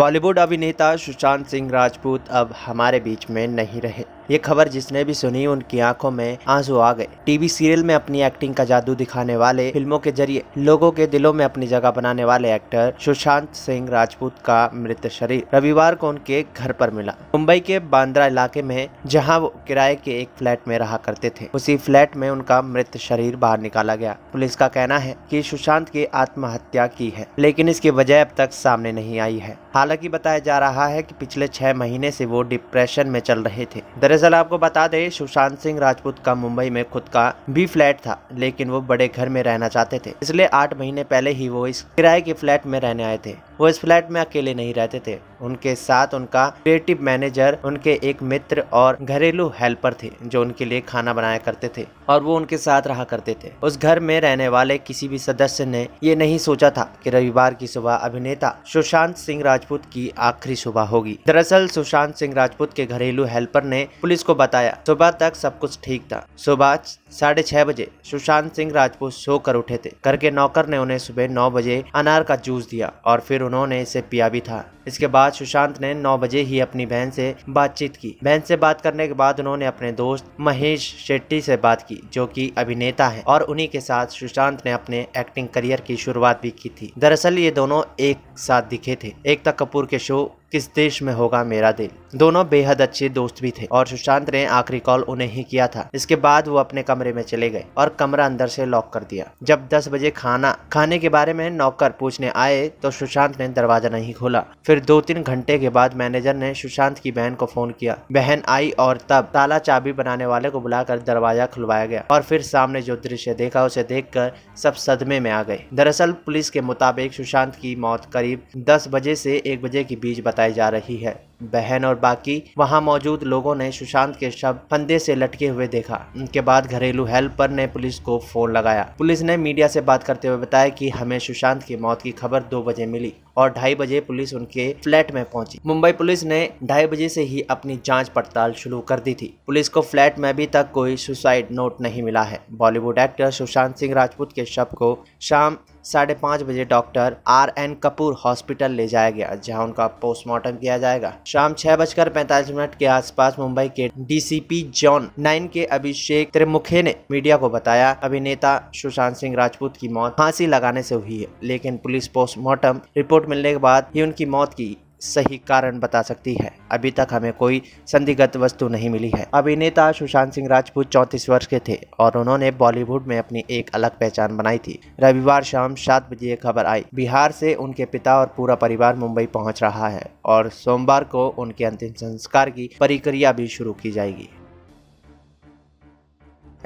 बॉलीवुड अभिनेता सुशांत सिंह राजपूत अब हमारे बीच में नहीं रहे ये खबर जिसने भी सुनी उनकी आंखों में आंसू आ गए टीवी सीरियल में अपनी एक्टिंग का जादू दिखाने वाले फिल्मों के जरिए लोगों के दिलों में अपनी जगह बनाने वाले एक्टर सुशांत सिंह राजपूत का मृत शरीर रविवार को उनके घर पर मिला मुंबई के बांद्रा इलाके में जहाँ वो किराए के एक फ्लैट में रहा करते थे उसी फ्लैट में उनका मृत शरीर बाहर निकाला गया पुलिस का कहना है की सुशांत की आत्महत्या की है लेकिन इसकी वजह अब तक सामने नहीं आई है हालांकि बताया जा रहा है की पिछले छह महीने से वो डिप्रेशन में चल रहे थे दरअसल दरअसल आपको बता दें सुशांत सिंह राजपूत का मुंबई में खुद का भी फ्लैट था लेकिन वो बड़े घर में रहना चाहते थे इसलिए आठ महीने पहले ही वो इस किराए के फ्लैट में रहने आए थे वो इस फ्लैट में अकेले नहीं रहते थे उनके साथ उनका क्रिएटिव मैनेजर उनके एक मित्र और घरेलू हेल्पर थे जो उनके लिए खाना बनाया करते थे और वो उनके साथ रहा करते थे उस घर में रहने वाले किसी भी सदस्य ने ये नहीं सोचा था कि रविवार की सुबह अभिनेता सुशांत सिंह राजपूत की आखिरी सुबह होगी दरअसल सुशांत सिंह राजपूत के घरेलू हेल्पर ने पुलिस को बताया सुबह तक सब कुछ ठीक था सुबह साढ़े छह बजे सुशांत सिंह राजपूत सोकर उठे थे घर के नौकर ने उन्हें सुबह नौ बजे अनार का जूस दिया और फिर उन्होंने इसे पिया भी था इसके बाद सुशांत ने नौ बजे ही अपनी बहन से बातचीत की बहन से बात करने के बाद उन्होंने अपने दोस्त महेश शेट्टी से बात की जो कि अभिनेता है और उन्हीं के साथ सुशांत ने अपने एक्टिंग करियर की शुरुआत भी की थी दरअसल ये दोनों एक साथ दिखे थे एकता कपूर के शो किस देश में होगा मेरा दिल दोनों बेहद अच्छे दोस्त भी थे और सुशांत ने आखिरी कॉल उन्हें ही किया था इसके बाद वो अपने कमरे में चले गए और कमरा अंदर से लॉक कर दिया जब 10 बजे खाना खाने के बारे में नौकर पूछने आए तो सुशांत ने दरवाजा नहीं खोला फिर दो तीन घंटे के बाद मैनेजर ने सुशांत की बहन को फोन किया बहन आई और तब ताला चाबी बनाने वाले को बुलाकर दरवाजा खुलवाया गया और फिर सामने जो दृश्य देखा उसे देख सब सदमे में आ गए दरअसल पुलिस के मुताबिक सुशांत की मौत करीब दस बजे से एक बजे के बीच बताई जा रही है बहन और बाकी वहां मौजूद लोगों ने सुशांत के शव फंदे से लटके हुए देखा उनके बाद घरेलू हेल्पर ने पुलिस को फोन लगाया पुलिस ने मीडिया से बात करते हुए बताया कि हमें सुशांत की मौत की खबर दो बजे मिली और ढाई बजे पुलिस उनके फ्लैट में पहुंची मुंबई पुलिस ने ढाई बजे से ही अपनी जांच पड़ताल शुरू कर दी थी पुलिस को फ्लैट में अभी तक कोई सुसाइड नोट नहीं मिला है बॉलीवुड एक्टर सुशांत सिंह राजपूत के शव को शाम साढ़े पाँच बजे doctor R N Kapoor hospital ले जाया गया जहां उनका पोस्टमार्टम किया जाएगा शाम छह बजकर पैंतालीस मिनट के आसपास मुंबई के डीसीपी जॉन नाइन के अभिषेक त्रिमुखे ने मीडिया को बताया अभिनेता सुशांत सिंह राजपूत की मौत फांसी लगाने से हुई है लेकिन पुलिस पोस्टमार्टम रिपोर्ट मिलने के बाद ही उनकी मौत की सही कारण बता सकती है अभी तक हमें कोई संदिग्ध वस्तु नहीं मिली है अभिनेता सुशांत सिंह राजपूत चौंतीस वर्ष के थे और उन्होंने बॉलीवुड में अपनी एक अलग पहचान बनाई थी रविवार शाम सात बजे खबर आई बिहार से उनके पिता और पूरा परिवार मुंबई पहुंच रहा है और सोमवार को उनके अंतिम संस्कार की प्रक्रिया भी शुरू की जाएगी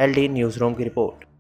एल न्यूज रूम की रिपोर्ट